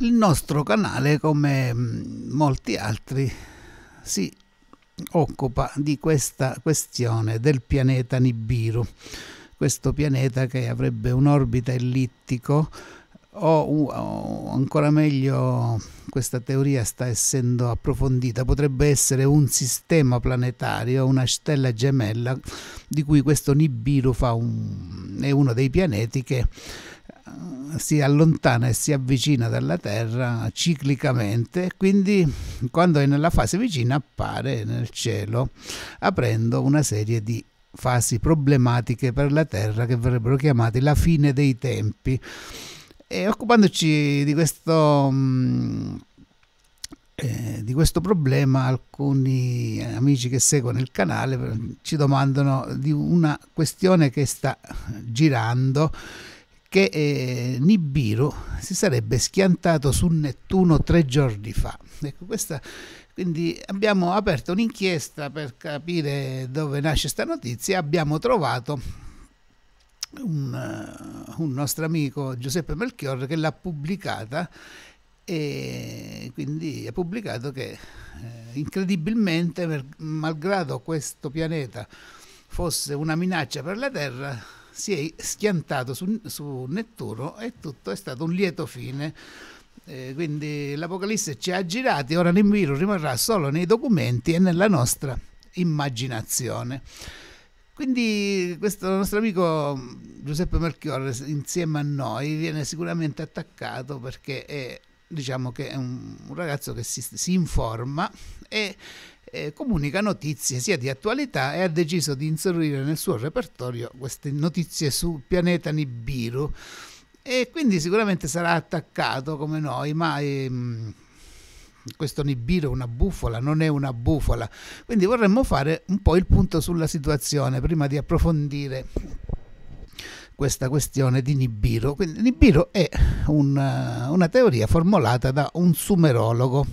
Il nostro canale, come mm, molti altri, si occupa di questa questione del pianeta Nibiru, questo pianeta che avrebbe un'orbita ellittico o, ancora meglio questa teoria sta essendo approfondita, potrebbe essere un sistema planetario, una stella gemella di cui questo Nibiru un, è uno dei pianeti che si allontana e si avvicina dalla Terra ciclicamente, quindi quando è nella fase vicina appare nel cielo, aprendo una serie di fasi problematiche per la Terra che verrebbero chiamate la fine dei tempi. E occupandoci di questo... Mh, mm, eh, di questo problema alcuni amici che seguono il canale mm, ci domandano di una questione che sta girando che eh, Nibiru si sarebbe schiantato su Nettuno tre giorni fa. Ecco, questa, quindi abbiamo aperto un'inchiesta per capire dove nasce questa notizia. Abbiamo trovato un, eh, un nostro amico Giuseppe Melchior che l'ha pubblicata e quindi è pubblicato che eh, incredibilmente, malgrado questo pianeta fosse una minaccia per la Terra, si è schiantato su, su Nettuno e tutto è stato un lieto fine. Eh, quindi l'Apocalisse ci ha girati, ora l'invito rimarrà solo nei documenti e nella nostra immaginazione. Quindi questo nostro amico Giuseppe Melchiorre insieme a noi viene sicuramente attaccato perché è, diciamo che è un, un ragazzo che si, si informa e eh, comunica notizie sia di attualità e ha deciso di inserire nel suo repertorio queste notizie su pianeta Nibiru e quindi sicuramente sarà attaccato come noi, ma ehm, questo Nibiru è una bufola, non è una bufola. Quindi vorremmo fare un po' il punto sulla situazione prima di approfondire questa questione di Nibiru. Quindi Nibiru è un, una teoria formulata da un sumerologo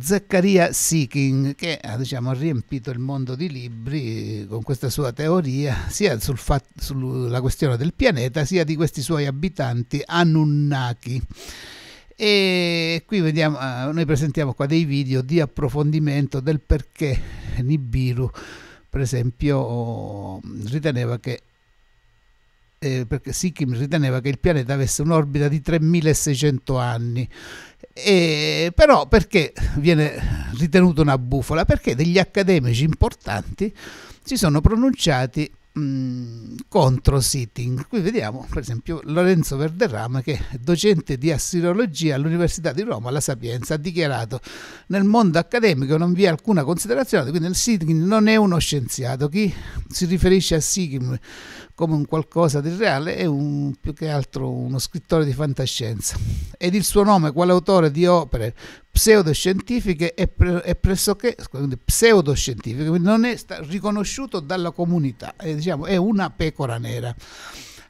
Zaccaria Seeking che eh, diciamo, ha riempito il mondo di libri con questa sua teoria sia sul sulla questione del pianeta sia di questi suoi abitanti Anunnaki e qui vediamo, eh, noi presentiamo qua dei video di approfondimento del perché Nibiru per esempio riteneva che eh, perché Sikkim riteneva che il pianeta avesse un'orbita di 3600 anni. E, però perché viene ritenuto una bufola? Perché degli accademici importanti si sono pronunciati contro Sitting. Qui vediamo per esempio Lorenzo Verderrama che è docente di assirologia all'Università di Roma, la Sapienza, ha dichiarato nel mondo accademico non vi è alcuna considerazione, quindi il Sitting non è uno scienziato. Chi si riferisce a Sikkim come un qualcosa di reale è un, più che altro uno scrittore di fantascienza ed il suo nome quale autore di opere pseudoscientifiche è, pre, è pressoché quindi pseudoscientifiche, quindi non è riconosciuto dalla comunità, è, eh, diciamo, è una pecora nera.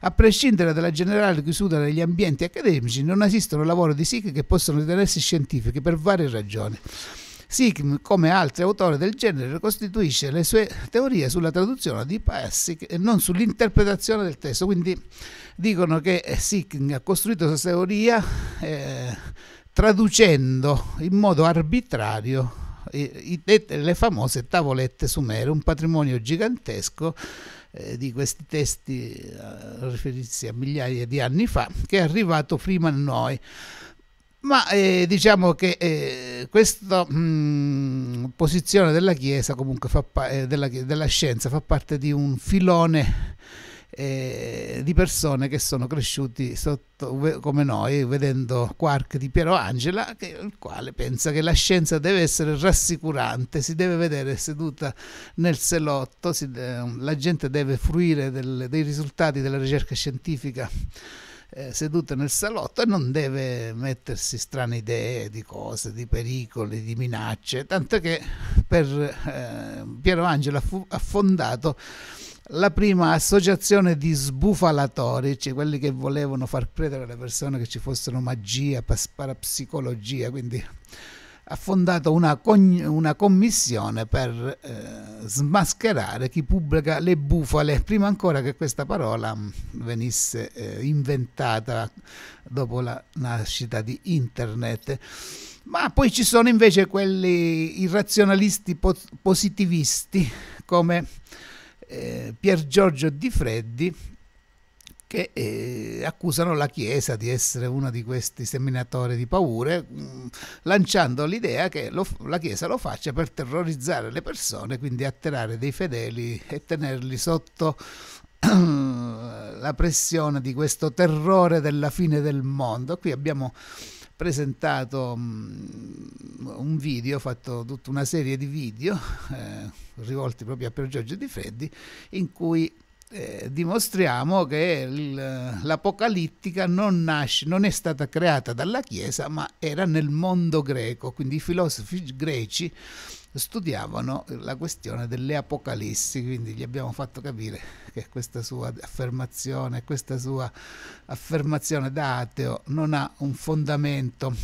A prescindere dalla generale chiusura degli ambienti accademici, non esistono lavori di SIC che possono ritenersi scientifici per varie ragioni. Sigm, come altri autori del genere, costituisce le sue teorie sulla traduzione di passi e non sull'interpretazione del testo. Quindi dicono che Sigm ha costruito questa teoria eh, traducendo in modo arbitrario i, i, le famose tavolette sumere, un patrimonio gigantesco eh, di questi testi eh, riferiti a migliaia di anni fa, che è arrivato prima a noi ma eh, diciamo che eh, questa mh, mm, posizione della Chiesa, comunque eh, della, della, scienza, fa parte di un filone eh, di persone che sono cresciuti sotto, come noi, vedendo Quark di Piero Angela, che, il quale pensa che la scienza deve essere rassicurante, si deve vedere seduta nel selotto, si, eh, la gente deve fruire del, dei risultati della ricerca scientifica eh, seduto nel salotto e non deve mettersi strane idee di cose, di pericoli, di minacce, tanto che per eh, Piero Angela fu, ha fondato la prima associazione di sbufalatori, cioè quelli che volevano far credere alle persone che ci fossero magia, parapsicologia, quindi ha fondato una, una commissione per eh, smascherare chi pubblica le bufale, prima ancora che questa parola mm, venisse eh, inventata dopo la nascita di Internet. Ma poi ci sono invece quelli irrazionalisti po positivisti come eh, Pier Giorgio Di Freddi, che eh, accusano la Chiesa di essere uno di questi seminatori di paure, mh, mm, lanciando l'idea che lo, la Chiesa lo faccia per terrorizzare le persone, quindi atterrare dei fedeli e tenerli sotto la pressione di questo terrore della fine del mondo. Qui abbiamo presentato mm, un video, fatto tutta una serie di video eh, rivolti proprio a Pier Giorgio Di Freddi, in cui eh, dimostriamo che l'apocalittica non, nasce, non è stata creata dalla Chiesa, ma era nel mondo greco, quindi i filosofi greci studiavano la questione delle apocalissi, quindi gli abbiamo fatto capire che questa sua affermazione, questa sua affermazione da ateo non ha un fondamento.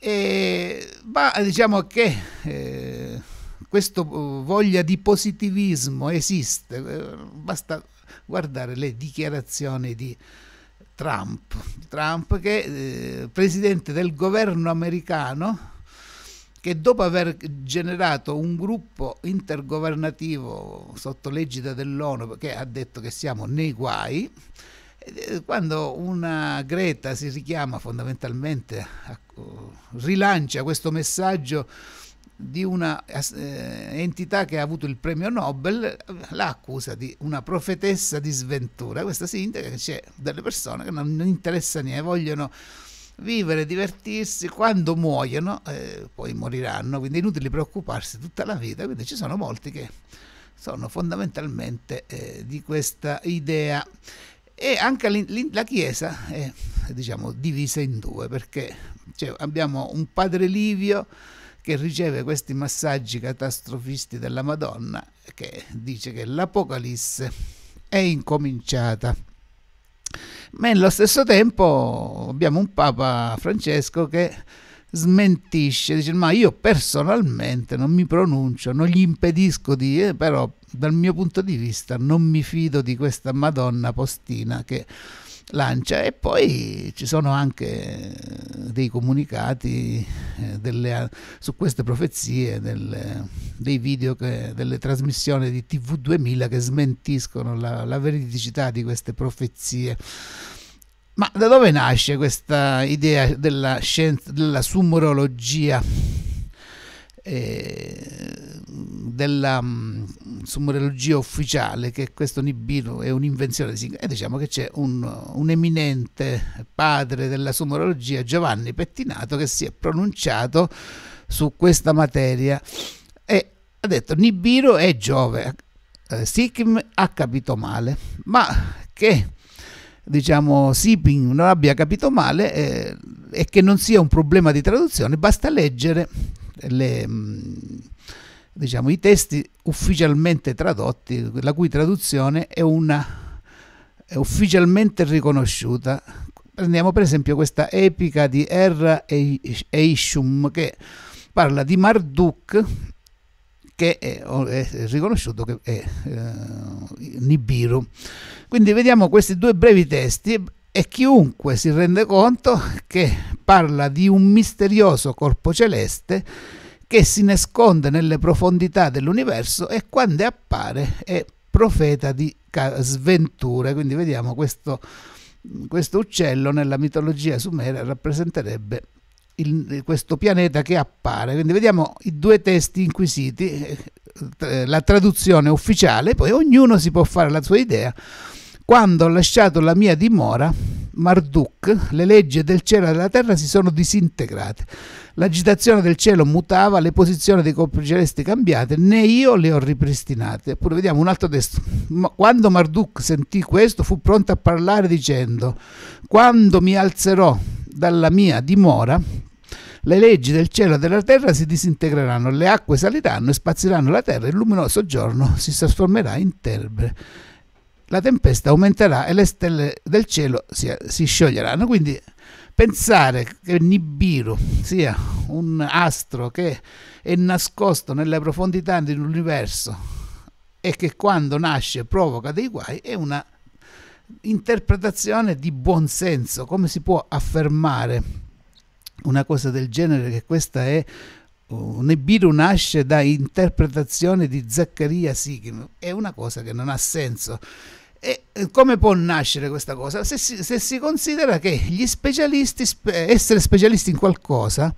E, ma diciamo che eh, questa uh, voglia di positivismo esiste, eh, basta guardare le dichiarazioni di Trump, Trump che è eh, presidente del governo americano che dopo aver generato un gruppo intergovernativo sotto l'egida dell'ONU che ha detto che siamo nei guai, eh, quando una Greta si richiama fondamentalmente, uh, rilancia questo messaggio di un'entità eh, che ha avuto il premio Nobel la accusa di una profetessa di sventura. Questa si indica che c'è delle persone che non, non interessa niente, vogliono vivere, divertirsi, quando muoiono eh, poi moriranno, quindi è inutile preoccuparsi tutta la vita, quindi ci sono molti che sono fondamentalmente eh, di questa idea e anche la Chiesa è diciamo divisa in due perché cioè, abbiamo un padre Livio che riceve questi massaggi catastrofisti della Madonna, che dice che l'Apocalisse è incominciata. Ma nello stesso tempo abbiamo un Papa Francesco che smentisce, dice ma io personalmente non mi pronuncio, non gli impedisco di, eh, però dal mio punto di vista non mi fido di questa Madonna postina che lancia e poi ci sono anche eh, dei comunicati eh, delle, su queste profezie delle, eh, dei video che, delle trasmissioni di TV 2000 che smentiscono la, la veridicità di queste profezie ma da dove nasce questa idea della scienza della sumorologia eh, della mm, sumerologia ufficiale che questo Nibiru è un'invenzione di Singapore e diciamo che c'è un, un, eminente padre della sumerologia Giovanni Pettinato che si è pronunciato su questa materia e ha detto Nibiru è Giove eh, Sikkim ha capito male ma che diciamo, Siping non abbia capito male eh, e che non sia un problema di traduzione, basta leggere le, mm, diciamo, i testi ufficialmente tradotti, la cui traduzione è, una, è ufficialmente riconosciuta. Prendiamo per esempio questa epica di Erra Eishum che parla di Marduk che è, è, riconosciuto che è eh, Nibiru. Quindi vediamo questi due brevi testi e chiunque si rende conto che parla di un misterioso corpo celeste che si nasconde nelle profondità dell'universo e quando appare è profeta di sventure. Quindi vediamo questo, questo uccello nella mitologia sumera rappresenterebbe il, questo pianeta che appare. Quindi vediamo i due testi inquisiti, eh, la traduzione ufficiale, poi ognuno si può fare la sua idea quando ho lasciato la mia dimora, Marduk, le leggi del cielo e della terra si sono disintegrate. L'agitazione del cielo mutava, le posizioni dei corpi celesti cambiate, né io le ho ripristinate. Eppure vediamo un altro testo. Quando Marduk sentì questo, fu pronto a parlare dicendo: Quando mi alzerò dalla mia dimora, le leggi del cielo e della terra si disintegreranno, le acque saliranno e spazieranno la terra, il luminoso giorno si trasformerà in terbre la tempesta aumenterà e le stelle del cielo si, si scioglieranno. Quindi pensare che Nibiru sia un astro che è nascosto nelle profondità dell'universo e che quando nasce provoca dei guai è una interpretazione di buon senso. Come si può affermare una cosa del genere che questa è un eh, Nibiru nasce da interpretazione di Zaccaria Sigim, è una cosa che non ha senso. E eh, come può nascere questa cosa? Se si, se si considera che gli specialisti, essere specialisti in qualcosa,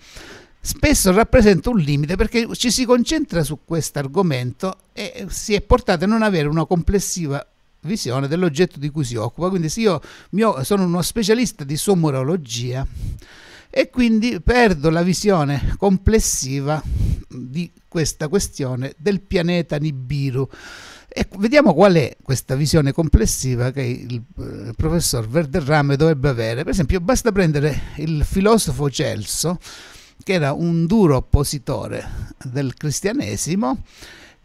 spesso rappresenta un limite perché ci si concentra su questo argomento e eh, si è portati a non avere una complessiva visione dell'oggetto di cui si occupa. Quindi se io, io sono uno specialista di somorologia, e quindi perdo la visione complessiva di questa questione del pianeta Nibiru. E vediamo qual è questa visione complessiva che il eh, professor Verderrame dovrebbe avere. Per esempio, basta prendere il filosofo Celso, che era un duro oppositore del cristianesimo,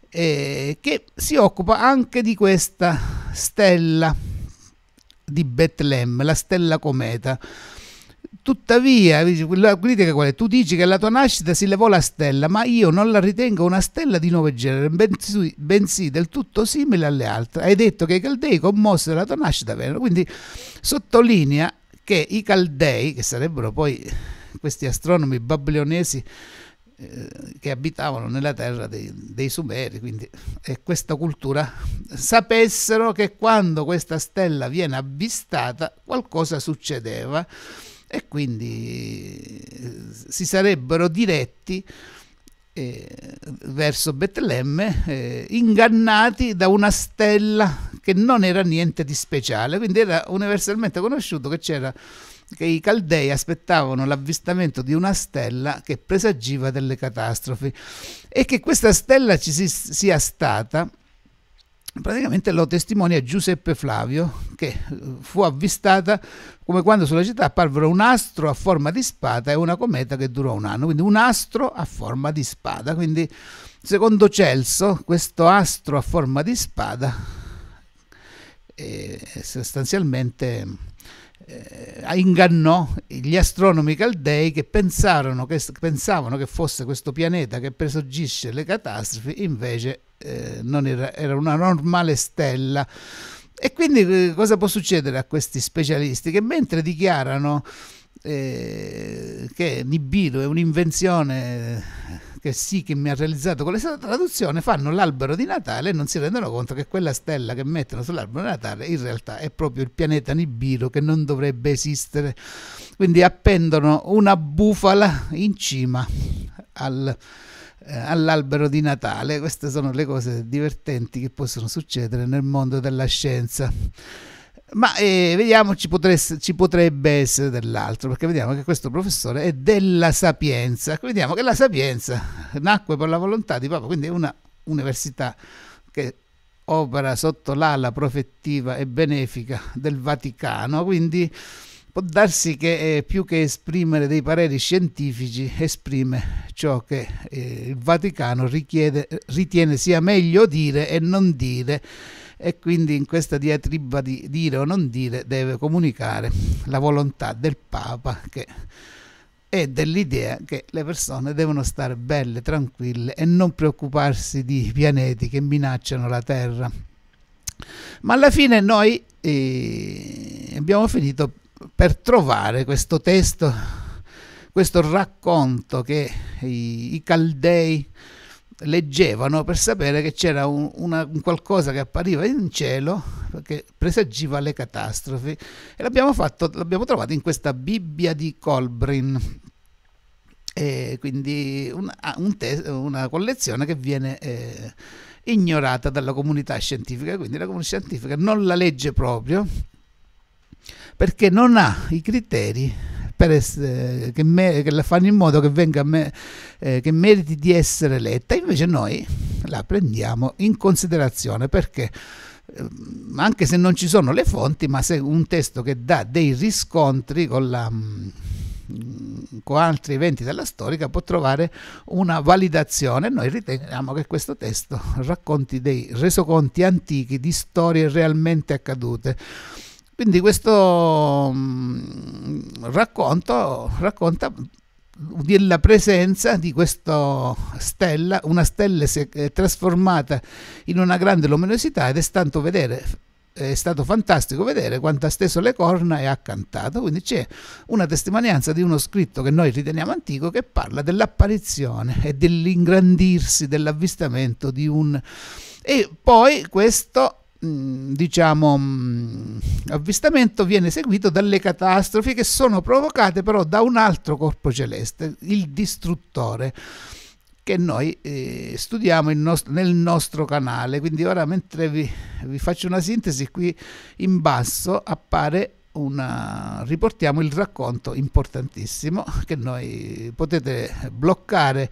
eh, che si occupa anche di questa stella di Betlemme, la stella cometa Tuttavia, la critica qual è? Tu dici che alla tua nascita si levò la stella, ma io non la ritengo una stella di nuovo genere, bensì, bensì del tutto simile alle altre. Hai detto che i caldei commossi dalla tua nascita vennero, quindi sottolinea che i caldei, che sarebbero poi questi astronomi babilonesi eh, che abitavano nella terra dei, dei Sumeri, quindi e questa cultura, sapessero che quando questa stella viene avvistata qualcosa succedeva e quindi eh, si sarebbero diretti eh, verso Betlemme eh, ingannati da una stella che non era niente di speciale quindi era universalmente conosciuto che c'era che i caldei aspettavano l'avvistamento di una stella che presagiva delle catastrofi e che questa stella ci si, sia stata praticamente lo testimonia Giuseppe Flavio, che eh, fu avvistata come quando sulla città apparvero un astro a forma di spada e una cometa che durò un anno, quindi un astro a forma di spada. Quindi, secondo Celso, questo astro a forma di spada eh, è sostanzialmente eh, ingannò gli astronomi caldei che, che pensavano che fosse questo pianeta che presagisce le catastrofi, invece eh, era, era una normale stella. E quindi eh, cosa può succedere a questi specialisti? Che mentre dichiarano eh, che Nibiru è un'invenzione eh, che sì che mi ha realizzato con quella traduzione fanno l'albero di Natale e non si rendono conto che quella stella che mettono sull'albero di Natale in realtà è proprio il pianeta Nibiru che non dovrebbe esistere. Quindi appendono una bufala in cima al eh, all'albero di Natale. Queste sono le cose divertenti che possono succedere nel mondo della scienza. Ma eh, vediamo, ci, potresse, ci, potrebbe essere dell'altro, perché vediamo che questo professore è della Sapienza. Ecco, vediamo che la Sapienza nacque per la volontà di Papa, quindi è una università che opera sotto l'ala profettiva e benefica del Vaticano, quindi può darsi che eh, più che esprimere dei pareri scientifici esprime ciò che eh, il Vaticano richiede, ritiene sia meglio dire e non dire e quindi in questa diatriba di dire o non dire deve comunicare la volontà del Papa che è dell'idea che le persone devono stare belle, tranquille e non preoccuparsi di pianeti che minacciano la Terra. Ma alla fine noi eh, abbiamo finito per trovare questo testo, questo racconto che i, i caldei leggevano per sapere che c'era un, un, qualcosa che appariva in cielo che presagiva le catastrofi e l'abbiamo, fatto, l'abbiamo trovato in questa Bibbia di Colbrin e quindi un, ah, un te, una collezione che viene eh, ignorata dalla comunità scientifica quindi la comunità scientifica non la legge proprio perché non ha i criteri per essere, eh, che, me, che, la fanno in modo che, venga me, eh, che meriti di essere letta. Invece noi la prendiamo in considerazione perché ehm, anche se non ci sono le fonti, ma se un testo che dà dei riscontri con, la, mm, con altri eventi della storica può trovare una validazione. Noi riteniamo che questo testo racconti dei resoconti antichi di storie realmente accadute quindi questo mm, racconto racconta della presenza di questa stella, una stella si è trasformata in una grande luminosità ed è stato, vedere, è stato fantastico vedere quanto ha steso le corna e ha cantato, quindi c'è una testimonianza di uno scritto che noi riteniamo antico che parla dell'apparizione e dell'ingrandirsi, dell'avvistamento di un... e poi questo Mm, diciamo, mm, avvistamento viene seguito dalle catastrofi che sono provocate però da un altro corpo celeste, il distruttore che noi eh, studiamo nostro, nel nostro canale. Quindi ora mentre vi, vi faccio una sintesi, qui in basso appare una, riportiamo il racconto importantissimo che noi potete bloccare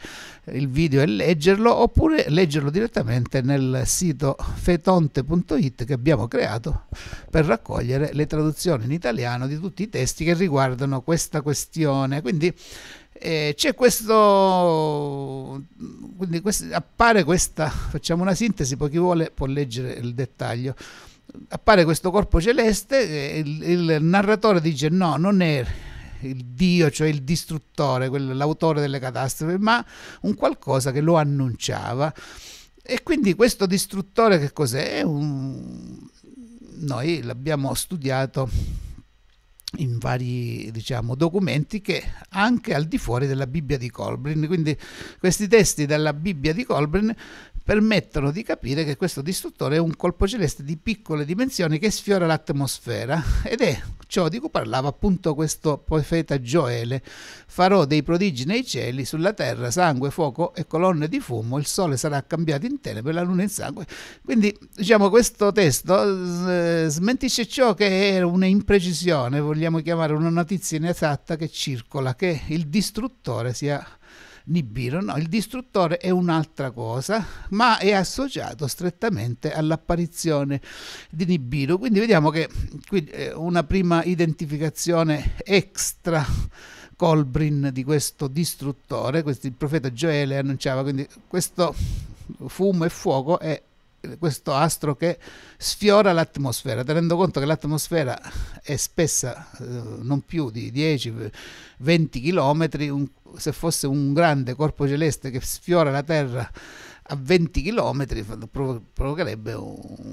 il video e leggerlo oppure leggerlo direttamente nel sito fetonte.it che abbiamo creato per raccogliere le traduzioni in italiano di tutti i testi che riguardano questa questione. Quindi eh, c'è questo, quindi quest, appare questa, facciamo una sintesi, poi chi vuole può leggere il dettaglio appare questo corpo celeste, il, il narratore dice no, non è il Dio, cioè il distruttore, l'autore delle catastrofi, ma un qualcosa che lo annunciava. E quindi questo distruttore che cos'è? Un... Noi l'abbiamo studiato in vari diciamo, documenti che anche al di fuori della Bibbia di Colbrin, quindi questi testi della Bibbia di Colbrin permettono di capire che questo distruttore è un colpo celeste di piccole dimensioni che sfiora l'atmosfera ed è ciò di cui parlava appunto questo profeta Gioele. Farò dei prodigi nei cieli, sulla terra, sangue, fuoco e colonne di fumo, il sole sarà cambiato in tenebre, la luna in sangue. Quindi diciamo questo testo smentisce ciò che è un'imprecisione, vogliamo chiamare una notizia inesatta che circola, che il distruttore sia Nibiru. No, il distruttore è un'altra cosa, ma è associato strettamente all'apparizione di Nibiru. Quindi vediamo che qui eh, una prima identificazione extra Colbrin di questo distruttore, questo, il profeta Gioele annunciava, quindi questo fumo e fuoco è questo astro che sfiora l'atmosfera, tenendo conto che l'atmosfera è spessa eh, non più di 10-20 km, un, se fosse un grande corpo celeste che sfiora la Terra a 20 km provocherebbe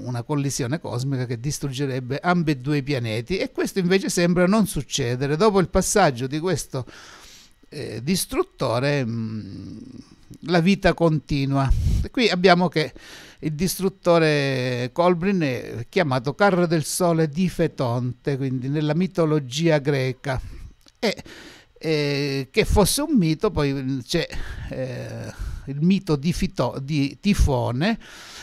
una collisione cosmica che distruggerebbe ambedue i pianeti e questo invece sembra non succedere. Dopo il passaggio di questo eh, distruttore mm, la vita continua. qui abbiamo che il distruttore Colbrin è chiamato Carro del Sole di Fetonte, quindi nella mitologia greca. E eh, che fosse un mito, poi mm, c'è eh, il mito di, Fito, di, Tifone,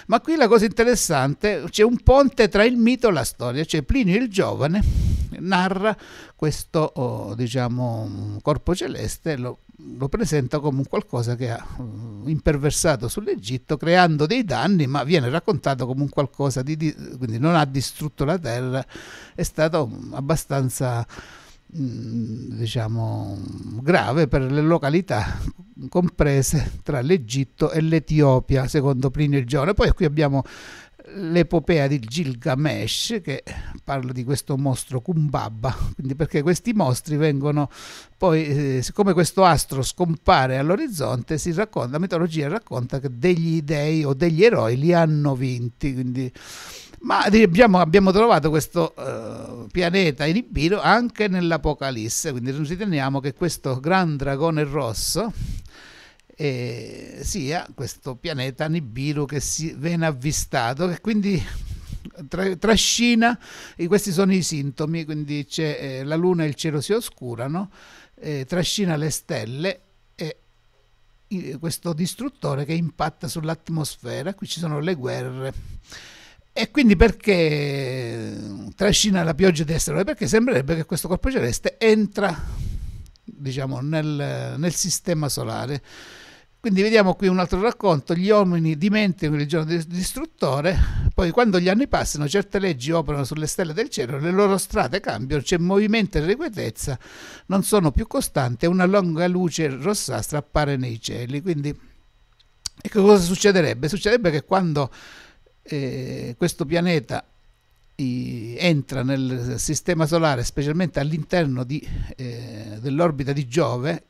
ma qui la cosa interessante, c'è un ponte tra il mito e la storia, c'è Plinio il Giovane narra questo oh, diciamo, corpo celeste, lo, lo presenta come un qualcosa che ha mm, imperversato sull'Egitto creando dei danni, ma viene raccontato come un qualcosa di, di quindi non ha distrutto la terra, è stato mm, abbastanza mm, diciamo grave per le località comprese tra l'Egitto e l'Etiopia secondo Plinio il Giovane poi qui abbiamo l'epopea di Gilgamesh che parla di questo mostro Kumbaba, quindi perché questi mostri vengono poi, eh, siccome questo astro scompare all'orizzonte, racconta, la mitologia racconta che degli dei o degli eroi li hanno vinti, quindi... ma abbiamo, abbiamo trovato questo eh, pianeta in Ibiro anche nell'Apocalisse, quindi riteniamo che questo gran dragone rosso eh, sia questo pianeta Nibiru che si viene avvistato, e quindi tra, trascina, questi sono i sintomi, quindi eh, la luna e il cielo si oscurano, eh, trascina le stelle e questo distruttore che impatta sull'atmosfera, qui ci sono le guerre. E quindi perché trascina la pioggia di asteroidi? Perché sembrerebbe che questo corpo celeste entra diciamo, nel, nel sistema solare. Quindi vediamo qui un altro racconto, gli uomini dimenticano il giorno distruttore, poi quando gli anni passano certe leggi operano sulle stelle del cielo, le loro strade cambiano, c'è movimento e irrequietezza, non sono più costanti una lunga luce rossastra appare nei cieli. Quindi ecco cosa succederebbe? Succederebbe che quando eh, questo pianeta entra nel sistema solare, specialmente all'interno eh, dell'orbita di Giove,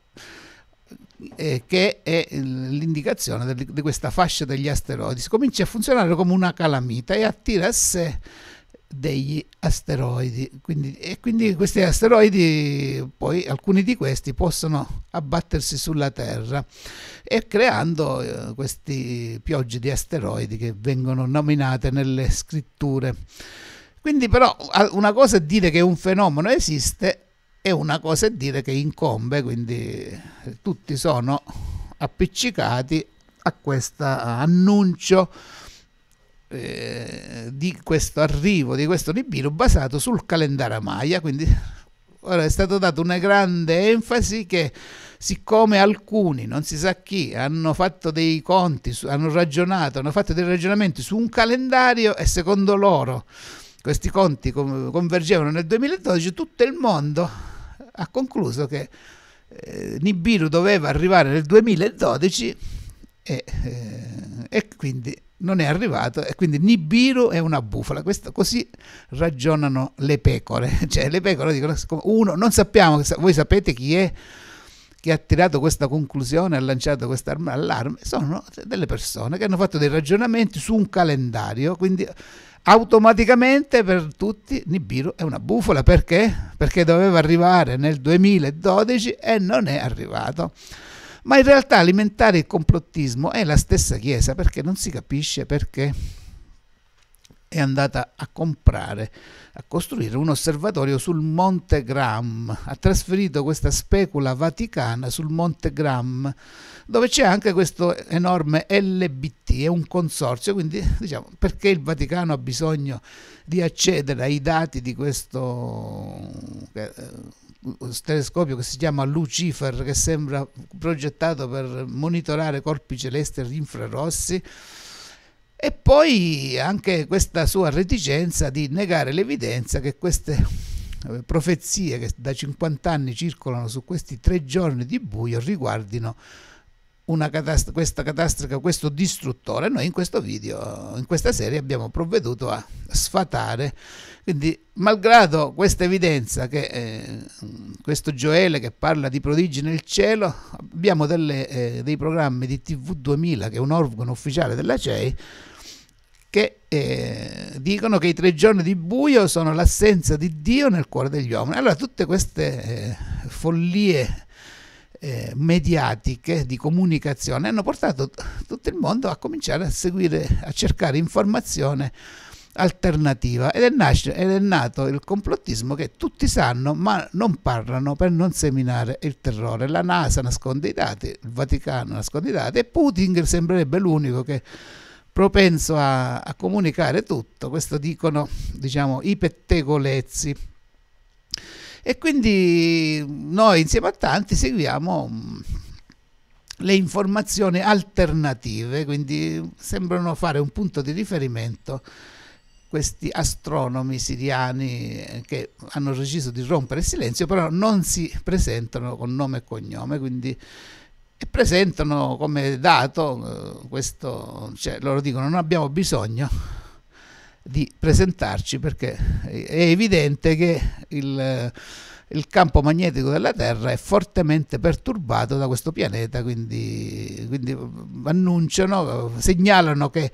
eh, che è l'indicazione di questa fascia degli asteroidi, comincia a funzionare come una calamita e attira a sé degli asteroidi quindi, e quindi questi asteroidi poi alcuni di questi possono abbattersi sulla terra e creando eh, queste piogge di asteroidi che vengono nominate nelle scritture quindi però una cosa è dire che un fenomeno esiste e una cosa è dire che incombe, quindi tutti sono appiccicati a questo annuncio eh, di questo arrivo, di questo Nibiru basato sul calendario Maya, quindi ora è stata data una grande enfasi che siccome alcuni, non si sa chi, hanno fatto dei conti, hanno ragionato, hanno fatto dei ragionamenti su un calendario e secondo loro questi conti convergevano nel 2012, tutto il mondo ha concluso che eh, Nibiru doveva arrivare nel 2012 e, eh, e, quindi non è arrivato e quindi Nibiru è una bufala. Questo, così ragionano le pecore, cioè le pecore dicono uno non sappiamo, voi sapete chi è che ha tirato questa conclusione, ha lanciato questa allarme, sono delle persone che hanno fatto dei ragionamenti su un calendario, quindi automaticamente per tutti Nibiru è una bufola, perché? Perché doveva arrivare nel 2012 e non è arrivato. Ma in realtà alimentare il complottismo è la stessa Chiesa, perché non si capisce perché è andata a comprare, a costruire un osservatorio sul Monte Gram, ha trasferito questa specula vaticana sul Monte Gram, dove c'è anche questo enorme LBT, è un consorzio, quindi diciamo perché il Vaticano ha bisogno di accedere ai dati di questo eh, telescopio che si chiama Lucifer, che sembra progettato per monitorare corpi celesti infrarossi, e poi anche questa sua reticenza di negare l'evidenza che queste eh, profezie che da 50 anni circolano su questi tre giorni di buio riguardino catast questa catastrofe, questo distruttore. Noi in questo video, in questa serie abbiamo provveduto a sfatare, quindi malgrado questa evidenza che eh, questo Gioele che parla di prodigi nel cielo, abbiamo delle, eh, dei programmi di TV2000 che è un organo ufficiale della CEI che eh, dicono che i tre giorni di buio sono l'assenza di Dio nel cuore degli uomini. Allora tutte queste eh, follie eh, mediatiche di comunicazione hanno portato tutto il mondo a cominciare a seguire, a cercare informazione alternativa ed è, nasce, ed è nato il complottismo che tutti sanno ma non parlano per non seminare il terrore. La NASA nasconde i dati, il Vaticano nasconde i dati e Putin sembrerebbe l'unico che propenso a, a comunicare tutto, questo dicono diciamo, i pettegolezzi. E quindi noi insieme a tanti seguiamo mm, le informazioni alternative, quindi sembrano fare un punto di riferimento questi astronomi siriani eh, che hanno deciso di rompere il silenzio, però non si presentano con nome e cognome, quindi e presentano come dato eh, questo, cioè loro dicono non abbiamo bisogno di presentarci perché è evidente che il, il campo magnetico della Terra è fortemente perturbato da questo pianeta, quindi, quindi annunciano, segnalano che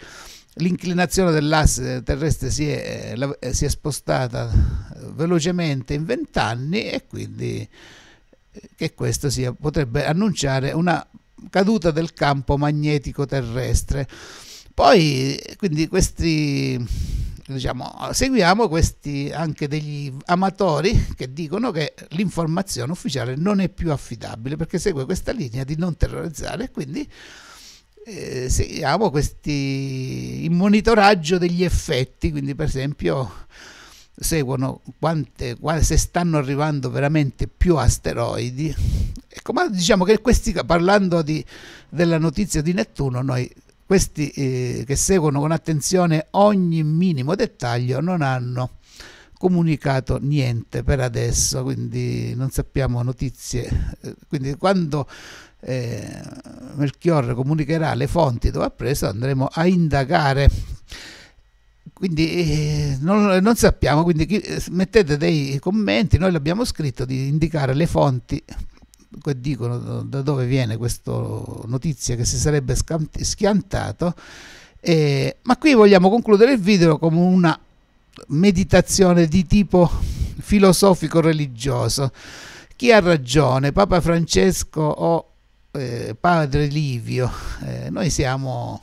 l'inclinazione dell'asse terrestre si è, eh, si è spostata velocemente in vent'anni e quindi che questo sia, potrebbe annunciare una caduta del campo magnetico terrestre. Poi, quindi questi, diciamo, seguiamo questi anche degli amatori che dicono che l'informazione ufficiale non è più affidabile perché segue questa linea di non terrorizzare e quindi eh, seguiamo questi, il monitoraggio degli effetti, quindi per esempio seguono quante, quante, se stanno arrivando veramente più asteroidi. Ecco, ma diciamo che questi, parlando di, della notizia di Nettuno, noi questi eh, che seguono con attenzione ogni minimo dettaglio non hanno comunicato niente per adesso, quindi non sappiamo notizie. Eh, quindi quando eh, Melchiorre comunicherà le fonti dove ha preso andremo a indagare quindi eh, non, non, sappiamo, quindi chi, eh, mettete dei commenti, noi l'abbiamo scritto, di indicare le fonti che dicono da dove viene questa notizia che si sarebbe schiantato, eh, ma qui vogliamo concludere il video come una meditazione di tipo filosofico-religioso. Chi ha ragione, Papa Francesco o eh, Padre Livio? Eh, noi siamo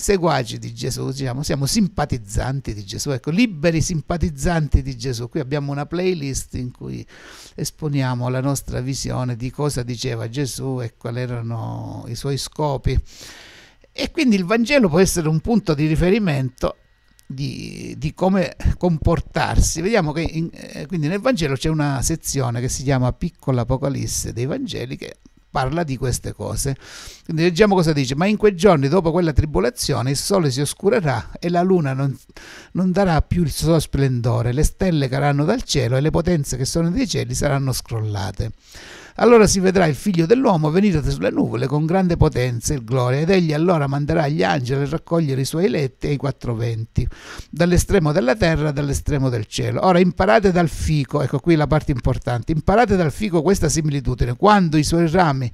seguaci di Gesù, diciamo, siamo simpatizzanti di Gesù, ecco, liberi simpatizzanti di Gesù. Qui abbiamo una playlist in cui esponiamo la nostra visione di cosa diceva Gesù e quali erano i suoi scopi. E quindi il Vangelo può essere un punto di riferimento di, di come comportarsi. Vediamo che in, eh, quindi nel Vangelo c'è una sezione che si chiama Piccola Apocalisse dei Vangeli che parla di queste cose. Quindi leggiamo cosa dice, ma in quei giorni dopo quella tribolazione il sole si oscurerà e la luna non, non darà più il suo splendore, le stelle caranno dal cielo e le potenze che sono dei cieli saranno scrollate. Allora si vedrà il figlio dell'uomo venire sulle nuvole con grande potenza e gloria, ed egli allora manderà gli angeli a raccogliere i suoi eletti i quattro venti, dall'estremo della terra dall'estremo del cielo. Ora imparate dal fico, ecco qui la parte importante, imparate dal fico questa similitudine, quando i suoi rami rami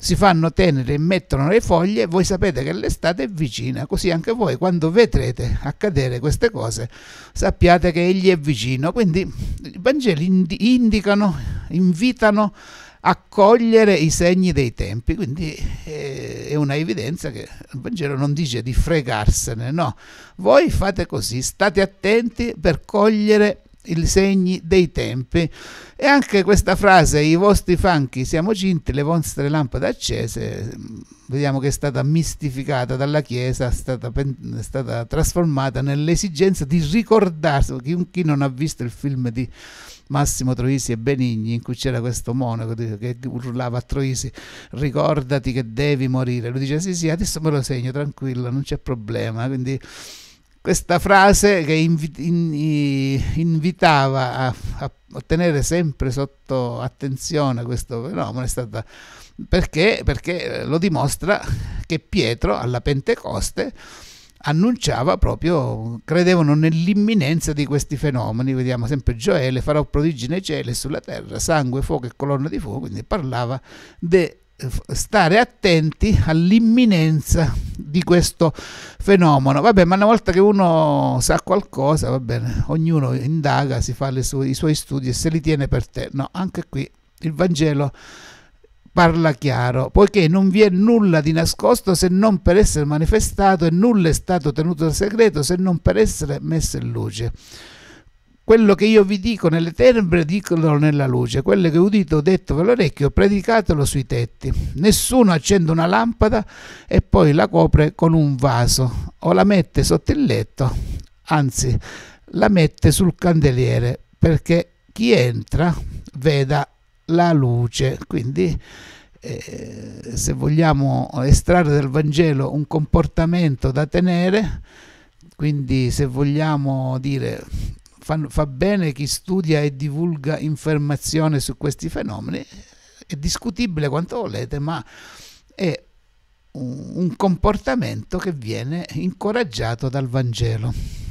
si fanno tenere e mettono le foglie, voi sapete che l'estate è vicina, così anche voi quando vedrete accadere queste cose sappiate che Egli è vicino. Quindi i Vangeli indicano, invitano a cogliere i segni dei tempi, quindi eh, è una evidenza che il Vangelo non dice di fregarsene, no, voi fate così, state attenti per cogliere i segni dei tempi. E anche questa frase, i vostri fanchi siamo cinti, le vostre lampade accese, mm, vediamo che è stata mistificata dalla Chiesa, è stata, è stata trasformata nell'esigenza di ricordarsi, chi, chi non ha visto il film di Massimo Troisi e Benigni, in cui c'era questo monaco che urlava a Troisi: Ricordati che devi morire. Lui dice: Sì, sì, adesso me lo segno, tranquillo, non c'è problema. Quindi questa frase che invi in invitava a, a, tenere sempre sotto attenzione questo fenomeno è stata perché, perché eh, lo dimostra che Pietro alla Pentecoste annunciava proprio, credevano nell'imminenza di questi fenomeni, vediamo sempre Gioele, farò prodigi nei cieli e sulla terra, sangue, fuoco e colonna di fuoco, quindi parlava de, stare attenti all'imminenza di questo fenomeno. Vabbè, ma una volta che uno sa qualcosa, va bene, ognuno indaga, si fa su i suoi studi e se li tiene per te. No, anche qui il Vangelo parla chiaro, poiché non vi è nulla di nascosto se non per essere manifestato e nulla è stato tenuto segreto se non per essere messo in luce. Quello che io vi dico nelle tenebre, dicolo nella luce. Quello che udito, ho detto all'orecchio, predicatelo sui tetti. Nessuno accende una lampada e poi la copre con un vaso o la mette sotto il letto, anzi la mette sul candeliere perché chi entra veda la luce. Quindi eh, se vogliamo estrarre dal Vangelo un comportamento da tenere, quindi se vogliamo dire fanno, fa bene chi studia e divulga informazione su questi fenomeni, è discutibile quanto volete, ma è un, un comportamento che viene incoraggiato dal Vangelo.